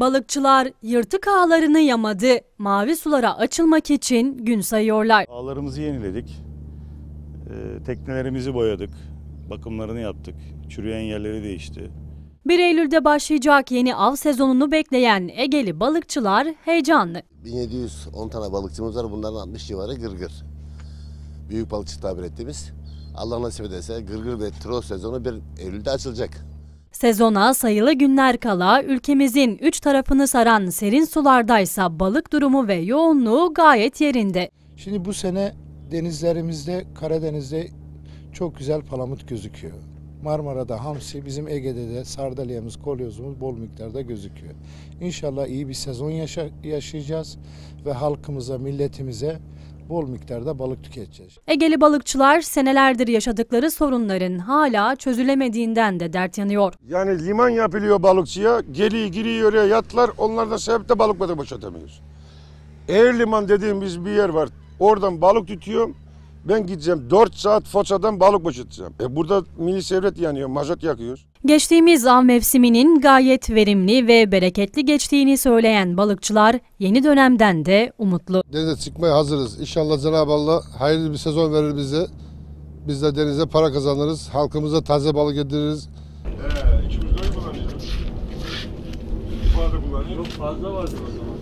Balıkçılar yırtık ağlarını yamadı. Mavi sulara açılmak için gün sayıyorlar. Ağlarımızı yeniledik. E, teknelerimizi boyadık. Bakımlarını yaptık. Çürüyen yerleri değişti. 1 Eylül'de başlayacak yeni av sezonunu bekleyen Egeli balıkçılar heyecanlı. 1710 tane balıkçımız var. Bunların 60 civarı gırgır. Büyük balıkçı tabir ettiğimiz. Allah nasip ederse gırgır ve troll sezonu 1 Eylül'de açılacak. Sezona sayılı günler kala ülkemizin üç tarafını saran serin sulardaysa balık durumu ve yoğunluğu gayet yerinde. Şimdi bu sene denizlerimizde Karadeniz'de çok güzel palamut gözüküyor. Marmara'da hamsi, bizim Ege'de de sardalyamız, kolyozumuz bol miktarda gözüküyor. İnşallah iyi bir sezon yaşa yaşayacağız ve halkımıza, milletimize bol miktarda balık tüketeceğiz. Egeli balıkçılar senelerdir yaşadıkları sorunların hala çözülemediğinden de dert yanıyor. Yani liman yapılıyor balıkçıya, geliyor giriyor oraya yatlar, onlar da sebepte balık balık boşatamıyoruz. Eğer liman dediğimiz bir yer var, oradan balık tutuyor, ben gideceğim 4 saat Foça'dan balık boşaltacağım. E burada mini sevret yanıyor, majot yakıyor. Geçtiğimiz av mevsiminin gayet verimli ve bereketli geçtiğini söyleyen balıkçılar yeni dönemden de umutlu. Denize çıkmaya hazırız. İnşallah Cenab-ı Allah hayırlı bir sezon verir bize. Biz de denize para kazanırız. Halkımıza taze balık yediririz. Ee, ikimiz de kullanıyoruz. Çok fazla var o zaman.